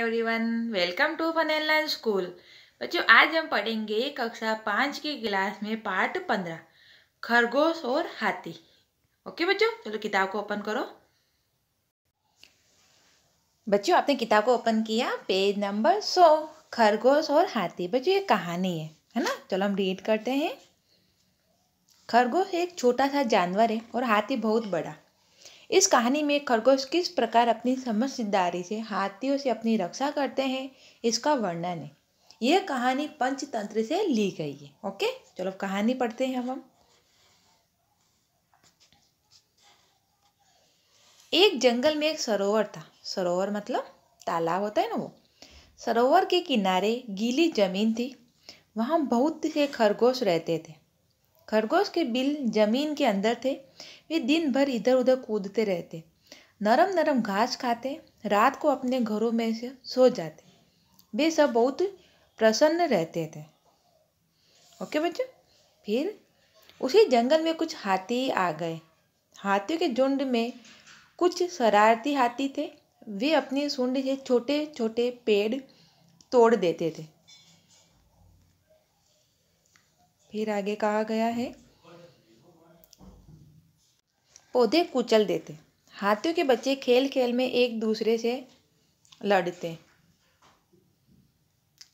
everyone welcome to fun and learn school बच्चों आज हम पढ़ेंगे कक्षा पाँच की क्लास में पार्ट पंद्रह खरगोश और हाथी ओके बच्चों चलो किताब को ओपन करो बच्चों आपने किताब को ओपन किया पेज नंबर सौ खरगोश और हाथी बच्चों ये कहानी है है ना चलो हम रीड करते हैं खरगोश एक छोटा सा जानवर है और हाथी बहुत बड़ा इस कहानी में खरगोश किस प्रकार अपनी समझदारी से हाथियों से अपनी रक्षा करते हैं इसका वर्णन है यह कहानी पंचतंत्र से ली गई है ओके चलो कहानी पढ़ते हैं हम एक जंगल में एक सरोवर था सरोवर मतलब तालाब होता है ना वो सरोवर के किनारे गीली जमीन थी वहाँ बहुत से खरगोश रहते थे खरगोश के बिल जमीन के अंदर थे वे दिन भर इधर उधर कूदते रहते नरम नरम घास खाते रात को अपने घरों में से सो जाते वे सब बहुत प्रसन्न रहते थे ओके बच्चों फिर उसी जंगल में कुछ हाथी आ गए हाथियों के झुंड में कुछ शरारती हाथी थे वे अपनी सूंड से छोटे छोटे पेड़ तोड़ देते थे फिर आगे कहा गया है पौधे कुचल देते हाथियों के बच्चे खेल खेल में एक दूसरे से लड़ते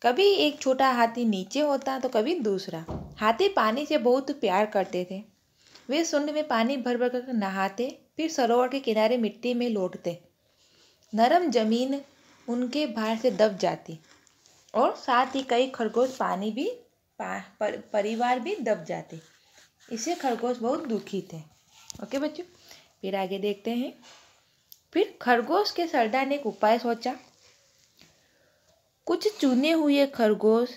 कभी एक छोटा हाथी नीचे होता तो कभी दूसरा हाथी पानी से बहुत प्यार करते थे वे सुंड में पानी भर भर कर नहाते फिर सरोवर के किनारे मिट्टी में लौटते नरम जमीन उनके भार से दब जाती और साथ ही कई खरगोश पानी भी पर, परिवार भी दब जाते इसे खरगोश बहुत दुखी थे ओके बच्चों फिर आगे देखते हैं फिर खरगोश के सरदार ने एक उपाय सोचा कुछ चुने हुए खरगोश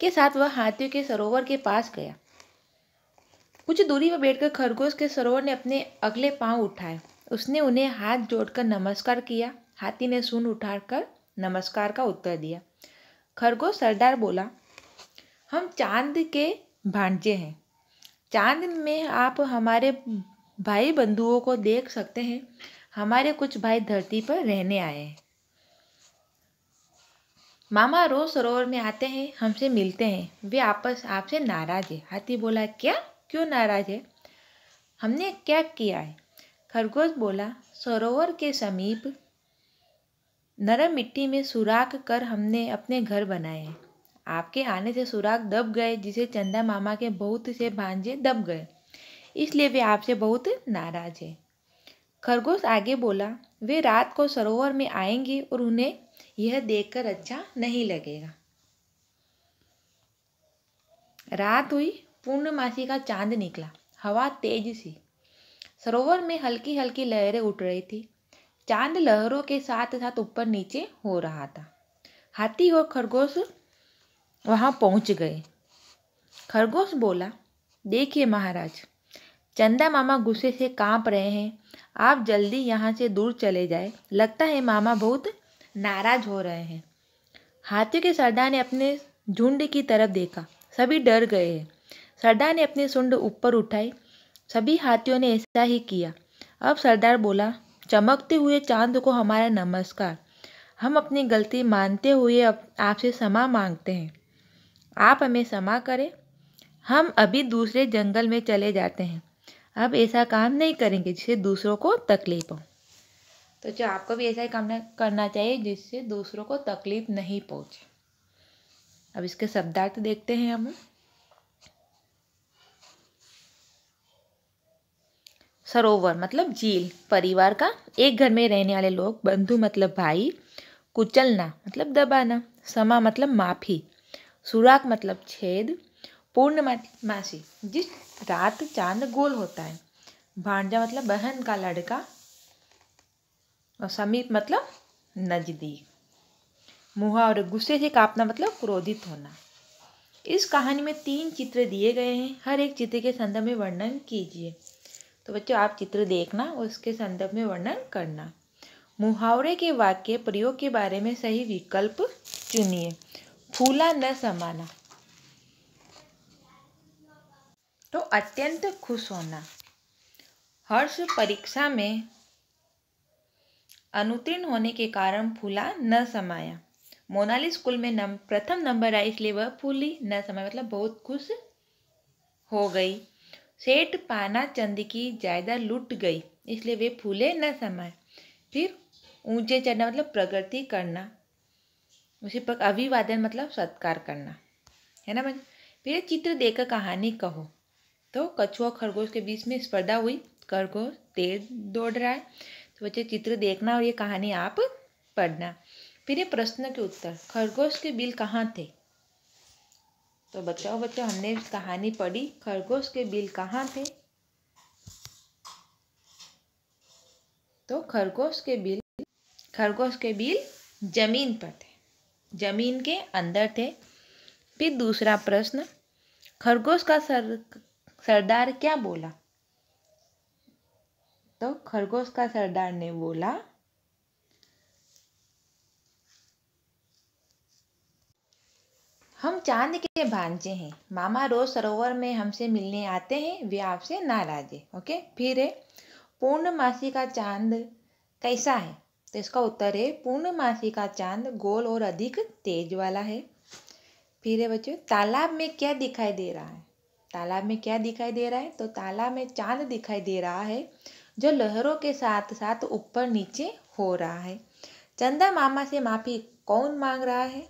के साथ वह हाथियों के सरोवर के पास गया कुछ दूरी पर बैठकर खरगोश के सरोवर ने अपने अगले पांव उठाए उसने उन्हें हाथ जोड़कर नमस्कार किया हाथी ने सुन उठाकर नमस्कार का उत्तर दिया खरगोश सरदार बोला हम चांद के भांजे हैं चांद में आप हमारे भाई बंधुओं को देख सकते हैं हमारे कुछ भाई धरती पर रहने आए हैं मामा रोज सरोवर में आते हैं हमसे मिलते हैं वे आपस आपसे नाराज है हाथी बोला क्या क्यों नाराज है हमने क्या किया है खरगोश बोला सरोवर के समीप नरम मिट्टी में सुराख कर हमने अपने घर बनाए हैं आपके आने से सुराग दब गए जिसे चंदा मामा के बहुत से भांजे दब गए इसलिए वे आपसे बहुत नाराज है खरगोश आगे बोला वे रात को सरोवर में आएंगे और उन्हें यह देखकर अच्छा नहीं लगेगा रात हुई पूर्णमासी का चांद निकला हवा तेज सी सरोवर में हल्की हल्की लहरें उठ रही थी चांद लहरों के साथ साथ ऊपर नीचे हो रहा था हाथी और खरगोश वहाँ पहुँच गए खरगोश बोला देखिए महाराज चंदा मामा गुस्से से कांप रहे हैं आप जल्दी यहाँ से दूर चले जाए लगता है मामा बहुत नाराज हो रहे हैं हाथी के सरदार ने अपने झुंड की तरफ देखा सभी डर गए हैं सरदार ने अपनी सुंड ऊपर उठाई सभी हाथियों ने ऐसा ही किया अब सरदार बोला चमकते हुए चांद को हमारा नमस्कार हम अपनी गलती मानते हुए आपसे क्षमा मांगते हैं आप हमें क्षमा करें हम अभी दूसरे जंगल में चले जाते हैं अब ऐसा काम नहीं करेंगे जिससे दूसरों को तकलीफ हो तो चलो आपको भी ऐसा ही काम करना चाहिए जिससे दूसरों को तकलीफ नहीं पहुंचे अब इसके शब्दार्थ देखते हैं हम सरोवर मतलब झील परिवार का एक घर में रहने वाले लोग बंधु मतलब भाई कुचलना मतलब दबाना समा मतलब माफी सुराग मतलब छेद पूर्णमासी जिस रात चांद गोल होता है भांजा मतलब बहन का लड़का और समीप मतलब नजदीक मुहा और गुस्से से कांपना मतलब क्रोधित होना इस कहानी में तीन चित्र दिए गए हैं हर एक चित्र के संदर्भ में वर्णन कीजिए तो बच्चों आप चित्र देखना और उसके संदर्भ में वर्णन करना मुहावरे के वाक्य प्रयोग के बारे में सही विकल्प चुनिए फूला न समाना तो अत्यंत खुश होना हर्ष परीक्षा में अनुत्तीर्ण होने के कारण फूला न समाया मोनाली स्कूल में नम, प्रथम नंबर आई इसलिए वह फूली न समाया मतलब बहुत खुश हो गई सेठ पाना चंद की जायदाद लूट गई इसलिए वे फूले न समाए फिर ऊंचे चढ़ना मतलब प्रगति करना उसी पर अभिवादन मतलब सत्कार करना है ना बच्चे फिर चित्र देकर कहानी कहो तो कछुआ खरगोश के बीच में स्पर्धा हुई खरगोश तेज दौड़ रहा है तो बच्चे चित्र देखना और ये कहानी आप पढ़ना फिर ये प्रश्न के उत्तर खरगोश के बिल कहाँ थे तो बच्चों बच्चों हमने कहानी पढ़ी खरगोश के बिल कहाँ थे तो खरगोश के बिल खरगोश के बिल जमीन पर थे जमीन के अंदर थे फिर दूसरा प्रश्न खरगोश का सर सरदार क्या बोला तो खरगोश का सरदार ने बोला हम चांद के भांजे हैं मामा रोज सरोवर में हमसे मिलने आते हैं वे आपसे नाराज है ओके फिर है पूर्णमासी का चांद कैसा है तो इसका उत्तर है पूर्णमासी का चांद गोल और अधिक तेज वाला है फिर है बच्चों तालाब में क्या दिखाई दे रहा है तालाब में क्या दिखाई दे रहा है तो तालाब में चांद दिखाई दे रहा है जो लहरों के साथ साथ ऊपर नीचे हो रहा है चंदा मामा से माफ़ी कौन मांग रहा है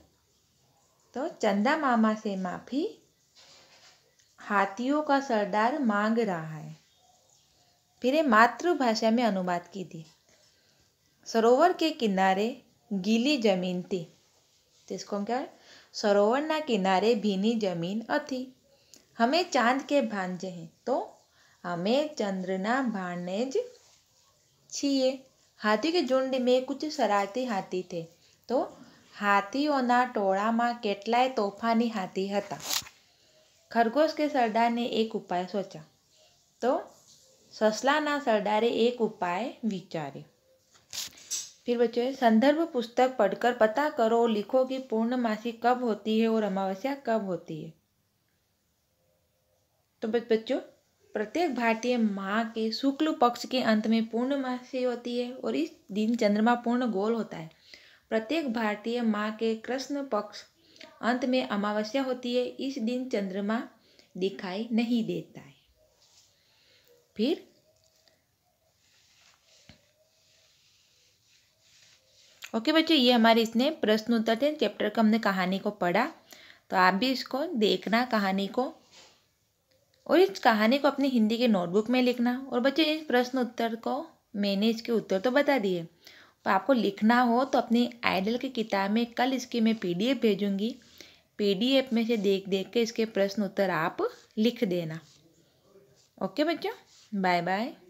तो चंदा मामा से माफ़ी हाथियों का सरदार मांग रहा है फिर मातृभाषा में अनुवाद की थी सरोवर के किनारे गीली जमीन थी इसको क्या है सरोवर ना किनारे भीनी जमीन थी हमें चांद के भांजे हैं तो हमें चंद्रना भाणेज छिए हाथी के झुंड में कुछ शरारती हाथी थे तो हाथियों ना टोड़ा में केटलाय तोफानी हाथी हता खरगोश के सरदार ने एक उपाय सोचा तो ससला ना सरदारे एक उपाय विचार्यू फिर बच्चे संदर्भ पुस्तक पढ़कर पता करो और लिखो कि पूर्णमासी कब होती है और अमावस्या कब होती है तो बच्चों प्रत्येक भारतीय माह के शुक्ल पक्ष के अंत में पूर्णमासी होती है और इस दिन चंद्रमा पूर्ण गोल होता है प्रत्येक भारतीय माह के कृष्ण पक्ष अंत में अमावस्या होती है इस दिन चंद्रमा दिखाई नहीं देता है फिर ओके बच्चों ये हमारे इसने प्रश्न उत्तर थे चैप्टर का हमने कहानी को पढ़ा तो आप भी इसको देखना कहानी को और इस कहानी को अपनी हिंदी के नोटबुक में लिखना और बच्चों इस प्रश्न उत्तर को मैंने इसके उत्तर तो बता दिए पर आपको लिखना हो तो अपनी आइडल की किताब में कल इसकी मैं पीडीएफ भेजूंगी पीडीएफ में से देख देख के इसके प्रश्न उत्तर आप लिख देना ओके बच्चों बाय बाय